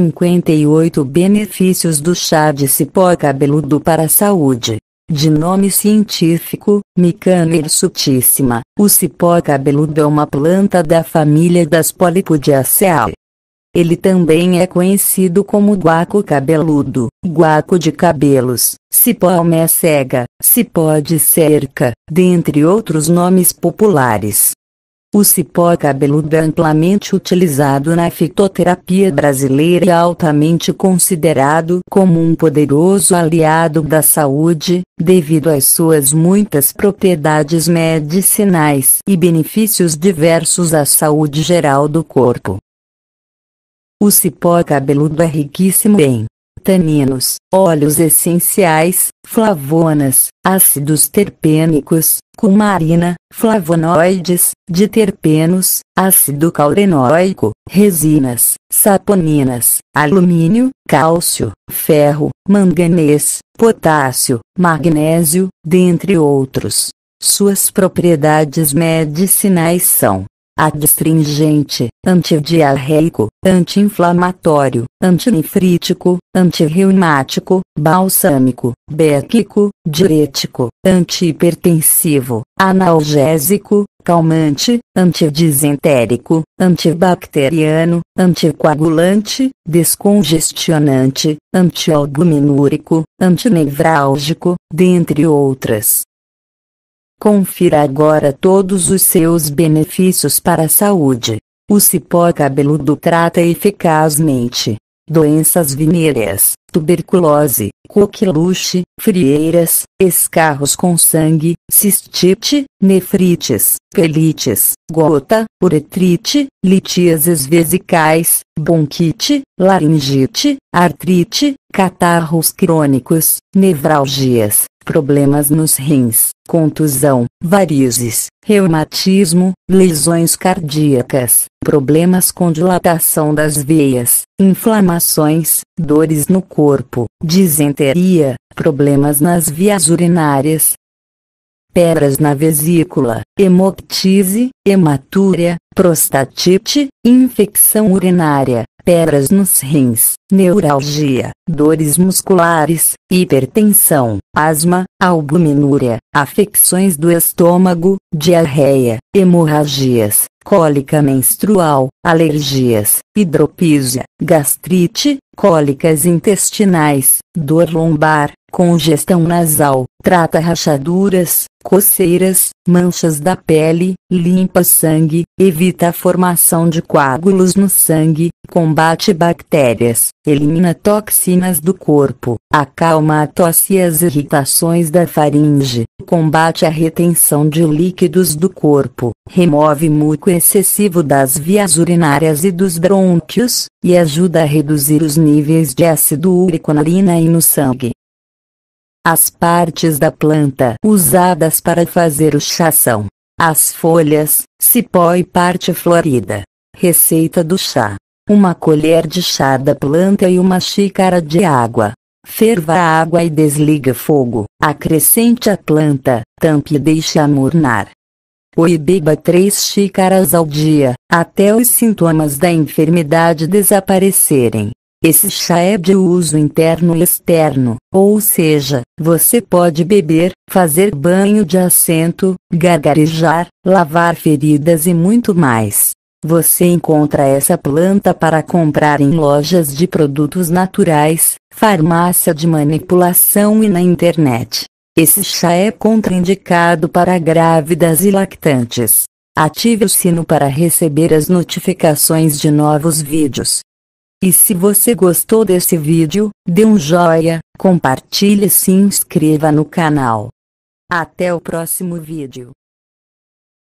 58 Benefícios do chá de cipó cabeludo para a saúde. De nome científico, Micana hirsutíssima, o cipó cabeludo é uma planta da família das Polypodiaceae. Ele também é conhecido como guaco cabeludo, guaco de cabelos, cipó almé cega, cipó de cerca, dentre outros nomes populares. O cipó cabeludo é amplamente utilizado na fitoterapia brasileira e altamente considerado como um poderoso aliado da saúde, devido às suas muitas propriedades medicinais e benefícios diversos à saúde geral do corpo. O cipó cabeludo é riquíssimo em taninos, óleos essenciais, flavonas, ácidos terpênicos, cumarina, flavonoides, diterpenos, ácido caurenoico, resinas, saponinas, alumínio, cálcio, ferro, manganês, potássio, magnésio, dentre outros. Suas propriedades medicinais são adstringente, antidiarreico, anti-inflamatório, antinefrítico, antirreumático, balsâmico, béquico, diurético, antihipertensivo, analgésico, calmante, antidisentérico, antibacteriano, anticoagulante, descongestionante, antialbuminúrico, antinevrálgico, dentre outras. Confira agora todos os seus benefícios para a saúde. O cipó cabeludo trata eficazmente doenças venéreas, tuberculose, coqueluche, frieiras, escarros com sangue, cistite, nefrites, pelites, gota, uretrite, litíases vesicais, bronquite, laringite, artrite, catarros crônicos, nevralgias, problemas nos rins, contusão, varizes, reumatismo, lesões cardíacas, problemas com dilatação das veias, inflamações, dores no corpo, disenteria, problemas nas vias urinárias, pedras na vesícula, hemoptise, hematúria, prostatite, infecção urinária, pedras nos rins, neuralgia, dores musculares, hipertensão, asma, albuminúria, afecções do estômago, diarreia, hemorragias, cólica menstrual, alergias, hidropisia, gastrite, cólicas intestinais, dor lombar, congestão nasal, trata rachaduras, coceiras, manchas da pele, limpa sangue, evita a formação de coágulos no sangue, combate bactérias, elimina toxinas do corpo, acalma a tosse e as irritações da faringe, combate a retenção de líquidos do corpo, remove muco excessivo das vias urinárias e dos brônquios, e ajuda a reduzir os níveis de ácido úrico na urina e no sangue. As partes da planta usadas para fazer o chá são as folhas, cipó e parte florida. Receita do chá: uma colher de chá da planta e uma xícara de água. Ferva a água e desliga fogo. Acrescente a planta, tampe e deixe amornar. Oi beba três xícaras ao dia, até os sintomas da enfermidade desaparecerem. Esse chá é de uso interno e externo, ou seja, você pode beber, fazer banho de assento, gargarejar, lavar feridas e muito mais. Você encontra essa planta para comprar em lojas de produtos naturais, farmácia de manipulação e na internet. Esse chá é contraindicado para grávidas e lactantes. Ative o sino para receber as notificações de novos vídeos. E se você gostou desse vídeo, dê um joia, compartilhe e se inscreva no canal. Até o próximo vídeo.